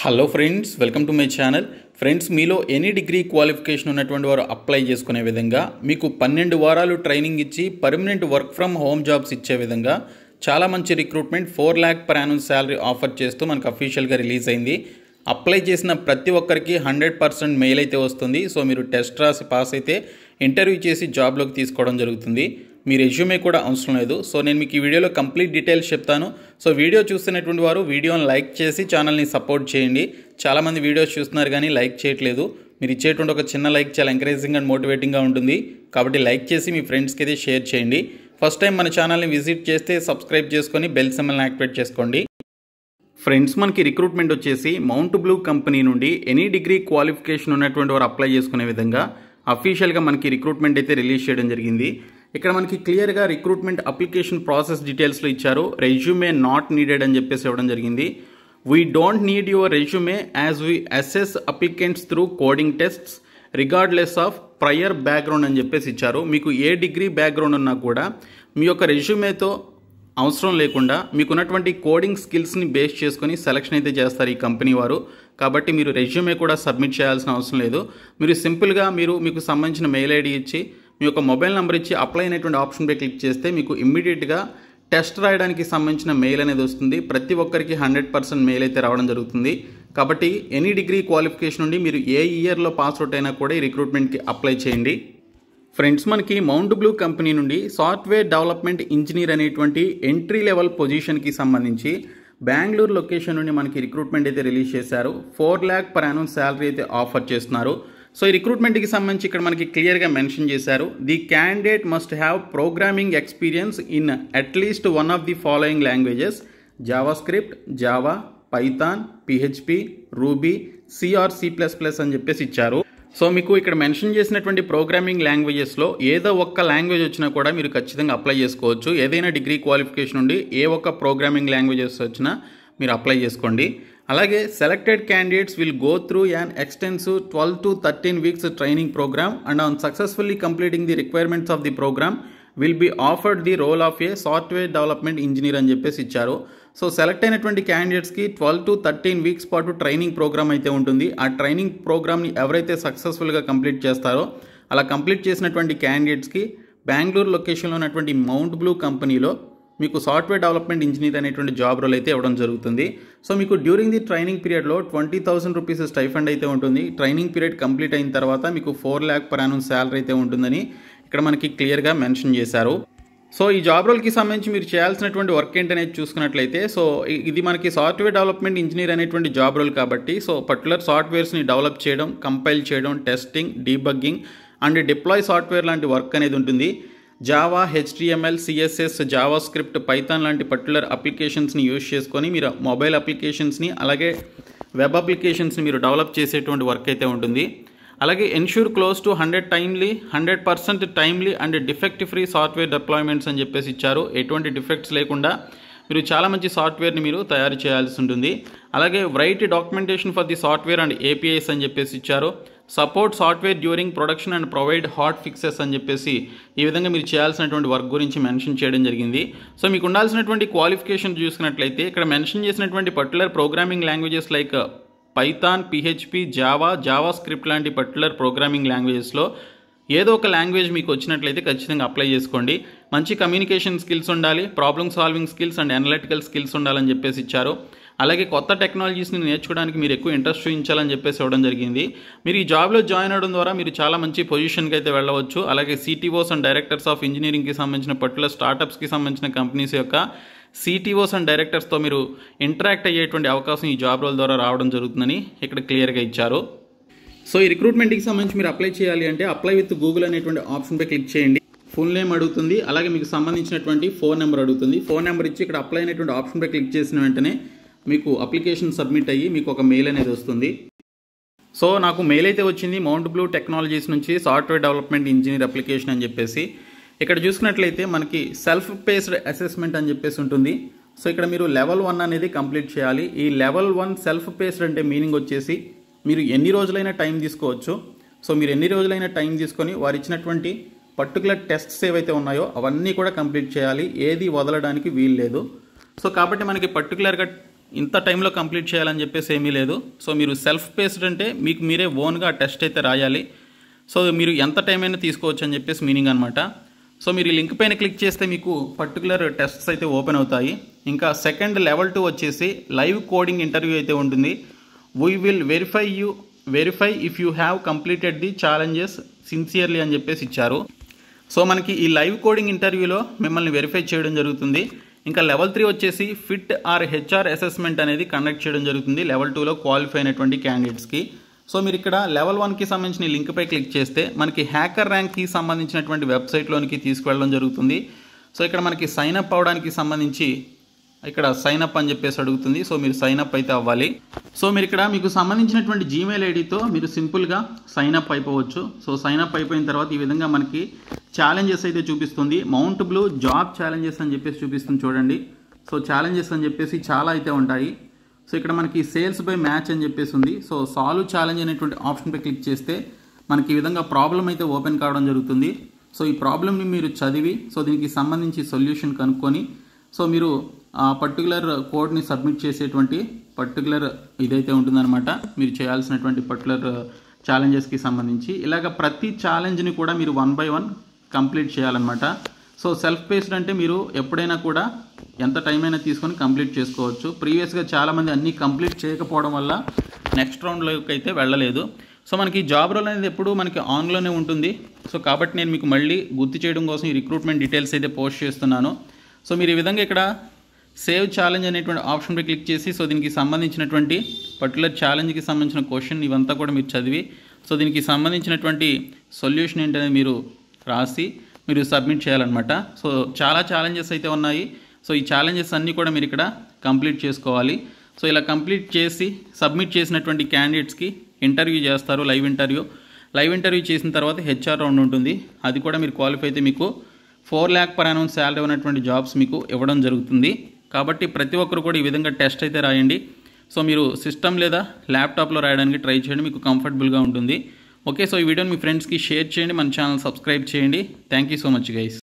hello friends welcome to my channel friends మీలో any degree qualification ఉన్నటువంటి వారు apply చేసుకునే విధంగా మీకు పన్నెండు వారాలు ట్రైనింగ్ ఇచ్చి permanent work from home jobs ఇచ్చే విధంగా చాలా మంచి recruitment four lakh per annual salary offer చేస్తూ మనకు అఫీషియల్గా రిలీజ్ అయింది అప్లై చేసిన ప్రతి ఒక్కరికి హండ్రెడ్ పర్సెంట్ మెయిల్ అయితే వస్తుంది సో మీరు టెస్ట్ రాసి పాస్ అయితే ఇంటర్వ్యూ చేసి జాబ్లోకి తీసుకోవడం జరుగుతుంది మీ రెజ్యూమే కూడా అవసరం లేదు సో నేను మీకు ఈ వీడియోలో కంప్లీట్ డీటెయిల్స్ చెప్తాను సో వీడియో చూస్తున్నటువంటి వారు వీడియోని లైక్ చేసి ఛానల్ని సపోర్ట్ చేయండి చాలామంది వీడియోస్ చూస్తున్నారు కానీ లైక్ చేయట్లేదు మీరు ఇచ్చేటువంటి ఒక చిన్న లైక్ చాలా ఎంకరేజింగ్ అండ్ మోటివేటింగ్గా ఉంటుంది కాబట్టి లైక్ చేసి మీ ఫ్రెండ్స్కి అయితే షేర్ చేయండి ఫస్ట్ టైం మన ఛానల్ని విజిట్ చేస్తే సబ్స్క్రైబ్ చేసుకొని బెల్ సిమ్మల్ని యాక్టివేట్ చేసుకోండి ఫ్రెండ్స్ మనకి రిక్రూట్మెంట్ వచ్చేసి మౌంట్ బ్లూ కంపెనీ నుండి ఎనీ డిగ్రీ క్వాలిఫికేషన్ ఉన్నటువంటి వారు అప్లై చేసుకునే విధంగా అఫీషియల్గా మనకి రిక్రూట్మెంట్ అయితే రిలీజ్ చేయడం జరిగింది ఇక్కడ మనకి క్లియర్గా రిక్రూట్మెంట్ అప్లికేషన్ ప్రాసెస్ డీటెయిల్స్లో ఇచ్చారు రెజ్యూమే నాట్ నీడెడ్ అని చెప్పేసి ఇవ్వడం జరిగింది we don't need your resume as we assess applicants through coding tests regardless of prior background అని చెప్పేసి ఇచ్చారు మీకు ఏ డిగ్రీ బ్యాక్గ్రౌండ్ ఉన్నా కూడా మీ యొక్క రెజ్యూమేతో అవసరం లేకుండా మీకున్నటువంటి కోడింగ్ స్కిల్స్ని బేస్ చేసుకొని సెలక్షన్ అయితే చేస్తారు ఈ కంపెనీ వారు కాబట్టి మీరు రెజ్యూమే కూడా సబ్మిట్ చేయాల్సిన అవసరం లేదు మీరు సింపుల్గా మీరు మీకు సంబంధించిన మెయిల్ ఐడి ఇచ్చి మీ యొక్క మొబైల్ నెంబర్ ఇచ్చి అప్లై అనేటువంటి ఆప్షన్పై క్లిక్ చేస్తే మీకు ఇమ్మీడియట్గా టెస్ట్ రాయడానికి సంబంధించిన మెయిల్ అనేది వస్తుంది ప్రతి ఒక్కరికి హండ్రెడ్ పర్సెంట్ మెయిల్ అయితే రావడం జరుగుతుంది కాబట్టి ఎనీ డిగ్రీ క్వాలిఫికేషన్ నుండి మీరు ఏ ఇయర్లో పాస్ అవుట్ అయినా కూడా ఈ రిక్రూట్మెంట్కి అప్లై చేయండి ఫ్రెండ్స్ మనకి మౌంట్ బ్లూ కంపెనీ నుండి సాఫ్ట్వేర్ డెవలప్మెంట్ ఇంజనీర్ అనేటువంటి ఎంట్రీ లెవెల్ పొజిషన్కి సంబంధించి బెంగళూరు లొకేషన్ నుండి మనకి రిక్రూట్మెంట్ అయితే రిలీజ్ చేశారు four lakh per annum salary అయితే ఆఫర్ చేస్తున్నారు సో ఈ రిక్రూట్మెంట్కి సంబంధించి ఇక్కడ మనకి క్లియర్గా మెన్షన్ చేశారు the candidate must have programming experience in at least one of the following languages JavaScript Java Python PHP Ruby C or C plus plus అని చెప్పేసి ఇచ్చారు సో మీకు ఇక్కడ మెన్షన్ చేసినటువంటి ప్రోగ్రామింగ్ లాంగ్వేజెస్లో ఏదో ఒక్క లాంగ్వేజ్ వచ్చినా కూడా మీరు ఖచ్చితంగా అప్లై చేసుకోవచ్చు ఏదైనా డిగ్రీ క్వాలిఫికేషన్ ఉండి ఏ ఒక్క ప్రోగ్రామింగ్ లాంగ్వేజెస్ వచ్చినా మీరు అప్లై చేసుకోండి అలాగే selected candidates will go through an extensive twelve to thirteen weeks training programme and on successfully completing the requirements of the programme will be offered the role of a software development engineer అని చెప్పేసి ఇచ్చారు so select అయినటువంటి క్యాండిడేట్స్కి twelve to thirteen weeks పాటు training programme అయితే ఉంటుంది ఆ training ప్రోగ్రామ్ని ఎవరైతే సక్సెస్ఫుల్గా కంప్లీట్ చేస్తారో అలా కంప్లీట్ చేసినటువంటి క్యాండిడేట్స్కి బెంగళూరు లొకేషన్లో ఉన్నటువంటి మౌంట్ బ్లూ కంపెనీలో మీకు సాఫ్ట్వేర్ డెవలప్మెంట్ ఇంజనీర్ అనేటువంటి జాబ్ రోల్ అయితే ఇవ్వడం జరుగుతుంది సో మీకు డ్యూరింగ్ ది ట్రైనింగ్ పీరియడ్లో ట్వంటీ థౌసండ్ రూపీస్ స్టైఫండ్ అయితే ఉంటుంది ట్రైనింగ్ పీరియడ్ కంప్లీట్ అయిన తర్వాత మీకు ఫోర్ ల్యాక్ పర్ శాలరీ అయితే ఉంటుందని ఇక్కడ మనకి క్లియర్గా మెన్షన్ చేశారు సో ఈ జాబ్ రోల్కి సంబంధించి మీరు చేయాల్సినటువంటి వర్క్ ఏంటనేది చూసుకున్నట్లయితే సో ఇది మనకి సాఫ్ట్వేర్ డెవలప్మెంట్ ఇంజనీర్ అనేటువంటి జాబ్ రోల్ కాబట్టి సో పర్టికులర్ సాఫ్ట్వేర్స్ని డెవలప్ చేయడం కంపైల్ చేయడం testing debugging and deploy software లాంటి వర్క్ అనేది ఉంటుంది Java HTML CSS JavaScript Python లాంటి పర్టికులర్ అప్లికేషన్స్ని యూజ్ చేసుకొని మీరు మొబైల్ అప్లికేషన్స్ని అలాగే వెబ్ అప్లికేషన్స్ని మీరు డెవలప్ చేసేటువంటి వర్క్ అయితే ఉంటుంది అలాగే ensure close to hundred timely hundred percent timely and defect free software deployments అని చెప్పేసి ఇచ్చారు ఎటువంటి డిఫెక్ట్స్ లేకుండా మీరు చాలా మంచి సాఫ్ట్వేర్ని మీరు తయారు చేయాల్సి ఉంటుంది అలాగే write documentation for the software and APIs అని చెప్పేసి ఇచ్చారు support software during production and provide hot fixes అని చెప్పేసి ఈ విధంగా మీరు చేయాల్సినటువంటి వర్క్ గురించి మెన్షన్ చేయడం జరిగింది సో మీకు ఉండాల్సినటువంటి క్వాలిఫికేషన్ చూసుకున్నట్లయితే ఇక్కడ మెన్షన్ చేసినటువంటి particular programming languages like Python PHP Java JavaScript లాంటి పర్టికులర్ ప్రోగ్రామింగ్ లాంగ్వేజెస్లో ఏదో ఒక లాంగ్వేజ్ మీకు వచ్చినట్లయితే ఖచ్చితంగా అప్లై చేసుకోండి మంచి కమ్యూనికేషన్ స్కిల్స్ ఉండాలి problem solving skills and analytical skills ఉండాలని చెప్పేసి ఇచ్చారు అలాగే కొత్త టెక్నాలజీస్ని నేర్చుకోవడానికి మీరు ఎక్కువ ఇంట్రెస్ట్ చూపించాలని చెప్పేసి ఇవ్వడం జరిగింది మీరు ఈ జాబ్లో జాయిన్ అవ్వడం ద్వారా మీరు చాలా మంచి పొజిషన్కి అయితే వెళ్ళవచ్చు అలాగే సిటీఓస్ అండ్ డైరెక్టర్స్ ఆఫ్ ఇంజనీరింగ్కి సంబంధించిన పర్టికులర్ స్టార్టప్స్కి సంబంధించిన కంపెనీస్ యొక్క సిటీఓస్ అండ్ డైరెక్టర్స్తో మీరు ఇంటరాక్ట్ అయ్యేటువంటి అవకాశం ఈ జాబ్ రోల్ ద్వారా రావడం జరుగుతుందని ఇక్కడ క్లియర్గా ఇచ్చారు సో ఈ రిక్రూట్మెంట్కి సంబంధించి మీరు అప్లై చేయాలి అంటే అప్లై విత్ గూగుల్ అనేటువంటి ఆప్షన్పై క్లిక్ చేయండి ఫుల్ నేమ్ అడుగుతుంది అలాగే మీకు సంబంధించినటువంటి ఫోన్ నెంబర్ అడుగుతుంది ఫోన్ నెంబర్ ఇచ్చి ఇక్కడ అప్లై అయినటువంటి ఆప్షన్పై క్లిక్ చేసిన వెంటనే మీకు అప్లికేషన్ సబ్మిట్ అయ్యి మీకు ఒక మెయిల్ అనేది వస్తుంది సో నాకు మెయిల్ అయితే వచ్చింది మౌంట్ బ్లూ టెక్నాలజీస్ నుంచి సాఫ్ట్వేర్ డెవలప్మెంట్ ఇంజనీర్ అప్లికేషన్ అని చెప్పేసి ఇక్కడ చూసుకున్నట్లయితే మనకి సెల్ఫ్ పేస్డ్ అసెస్మెంట్ అని చెప్పేసి ఉంటుంది సో ఇక్కడ మీరు లెవెల్ వన్ అనేది కంప్లీట్ చేయాలి ఈ లెవెల్ వన్ సెల్ఫ్ పేస్డ్ అంటే మీనింగ్ వచ్చేసి మీరు ఎన్ని రోజులైనా టైం తీసుకోవచ్చు సో మీరు ఎన్ని రోజులైనా టైం తీసుకొని వారు ఇచ్చినటువంటి పర్టికులర్ టెస్ట్స్ ఏవైతే ఉన్నాయో అవన్నీ కూడా కంప్లీట్ చేయాలి ఏది వదలడానికి వీలు లేదు సో కాబట్టి మనకి పర్టికులర్గా ఇంత టైంలో కంప్లీట్ చేయాలని చెప్పేసి ఏమీ లేదు సో మీరు సెల్ఫ్ పేస్డ్ అంటే మీకు మీరే ఓన్గా టెస్ట్ అయితే రాయాలి సో మీరు ఎంత టైం అయినా తీసుకోవచ్చు అని చెప్పేసి మీనింగ్ అనమాట సో మీరు ఈ లింక్ పైన క్లిక్ చేస్తే మీకు పర్టికులర్ టెస్ట్స్ అయితే ఓపెన్ అవుతాయి ఇంకా సెకండ్ లెవెల్ టూ వచ్చేసి లైవ్ కోడింగ్ ఇంటర్వ్యూ అయితే ఉంటుంది we will verify you verify if you have completed the challenges sincerely అని చెప్పేసి ఇచ్చారు సో మనకి ఈ లైవ్ కోడింగ్ ఇంటర్వ్యూలో మిమ్మల్ని వెరిఫై చేయడం జరుగుతుంది ఇంకా లెవెల్ త్రీ వచ్చేసి ఫిట్ ఆర్ హెచ్ఆర్ అసెస్మెంట్ అనేది కండక్ట్ చేయడం జరుగుతుంది లెవెల్ టూలో క్వాలిఫై అయినటువంటి క్యాండిడేట్స్కి సో మీరు ఇక్కడ లెవెల్ వన్కి సంబంధించిన లింక్పై క్లిక్ చేస్తే మనకి హ్యాకర్ ర్యాంక్కి సంబంధించినటువంటి వెబ్సైట్లోనికి తీసుకువెళ్ళడం జరుగుతుంది సో ఇక్కడ మనకి సైన్ అప్ అవడానికి సంబంధించి ఇక్కడ సైన్ అప్ అని చెప్పేసి అడుగుతుంది సో మీరు సైన్ అప్ అయితే అవ్వాలి సో మీరు ఇక్కడ మీకు సంబంధించినటువంటి జీమెయిల్ ఐడితో మీరు సింపుల్గా సైన్ అప్ అయిపోవచ్చు సో సైన్ అప్ అయిపోయిన తర్వాత ఈ విధంగా మనకి ఛాలెంజెస్ అయితే చూపిస్తుంది మౌంట్ బ్లూ జాబ్ ఛాలెంజెస్ అని చెప్పేసి చూపిస్తుంది చూడండి సో ఛాలెంజెస్ అని చెప్పేసి చాలా అయితే ఉంటాయి సో ఇక్కడ మనకి సేల్స్ బై మ్యాచ్ అని చెప్పేసి ఉంది సో సాల్వ్ ఛాలెంజ్ అనేటువంటి ఆప్షన్పై క్లిక్ చేస్తే మనకి ఈ విధంగా ప్రాబ్లం అయితే ఓపెన్ కావడం జరుగుతుంది సో ఈ ప్రాబ్లమ్ని మీరు చదివి సో దీనికి సంబంధించి సొల్యూషన్ కనుక్కొని సో మీరు ఆ పర్టికులర్ కోడ్ని సబ్మిట్ చేసేటువంటి పర్టికులర్ ఇదైతే ఉంటుందన్నమాట మీరు చేయాల్సినటువంటి పర్టికులర్ ఛాలెంజెస్కి సంబంధించి ఇలాగ ప్రతి ఛాలెంజ్ని కూడా మీరు వన్ బై వన్ కంప్లీట్ చేయాలన్నమాట సో సెల్ఫ్ పేస్డ్ అంటే మీరు ఎప్పుడైనా కూడా ఎంత టైం అయినా తీసుకొని కంప్లీట్ చేసుకోవచ్చు ప్రీవియస్గా చాలామంది అన్నీ కంప్లీట్ చేయకపోవడం వల్ల నెక్స్ట్ రౌండ్లోకి అయితే వెళ్ళలేదు సో మనకి జాబ్ రోల్ అనేది ఎప్పుడు మనకి ఆన్లోనే ఉంటుంది సో కాబట్టి నేను మీకు మళ్ళీ గుర్తు చేయడం కోసం ఈ రిక్రూట్మెంట్ డీటెయిల్స్ అయితే పోస్ట్ చేస్తున్నాను సో మీరు ఈ విధంగా ఇక్కడ సేవ్ ఛాలెంజ్ అనేటువంటి ఆప్షన్పై క్లిక్ చేసి సో దీనికి సంబంధించినటువంటి పర్టికులర్ ఛాలెంజ్కి సంబంధించిన క్వశ్చన్ ఇవంతా కూడా మీరు చదివి సో దీనికి సంబంధించినటువంటి సొల్యూషన్ ఏంటనేది మీరు రాసి మీరు సబ్మిట్ చేయాలన్నమాట సో చాలా ఛాలెంజెస్ అయితే ఉన్నాయి సో ఈ ఛాలెంజెస్ అన్నీ కూడా మీరు ఇక్కడ కంప్లీట్ చేసుకోవాలి సో ఇలా కంప్లీట్ చేసి సబ్మిట్ చేసినటువంటి క్యాండిడేట్స్కి ఇంటర్వ్యూ చేస్తారు లైవ్ ఇంటర్వ్యూ లైవ్ ఇంటర్వ్యూ చేసిన తర్వాత హెచ్ఆర్ రౌండ్ ఉంటుంది అది కూడా మీరు క్వాలిఫై అయితే మీకు four lakh per annum salary ఉన్నటువంటి జాబ్స్ మీకు ఇవ్వడం జరుగుతుంది కాబట్టి ప్రతి ఒక్కరు కూడా ఈ విధంగా టెస్ట్ అయితే రాయండి సో మీరు సిస్టమ్ లేదా ల్యాప్టాప్లో రాయడానికి ట్రై చేయండి మీకు కంఫర్టబుల్గా ఉంటుంది ఓకే సో ఈ వీడియోని మీ ఫ్రెండ్స్కి షేర్ చేయండి మన ఛానల్ సబ్స్క్రైబ్ చేయండి thank you so much guys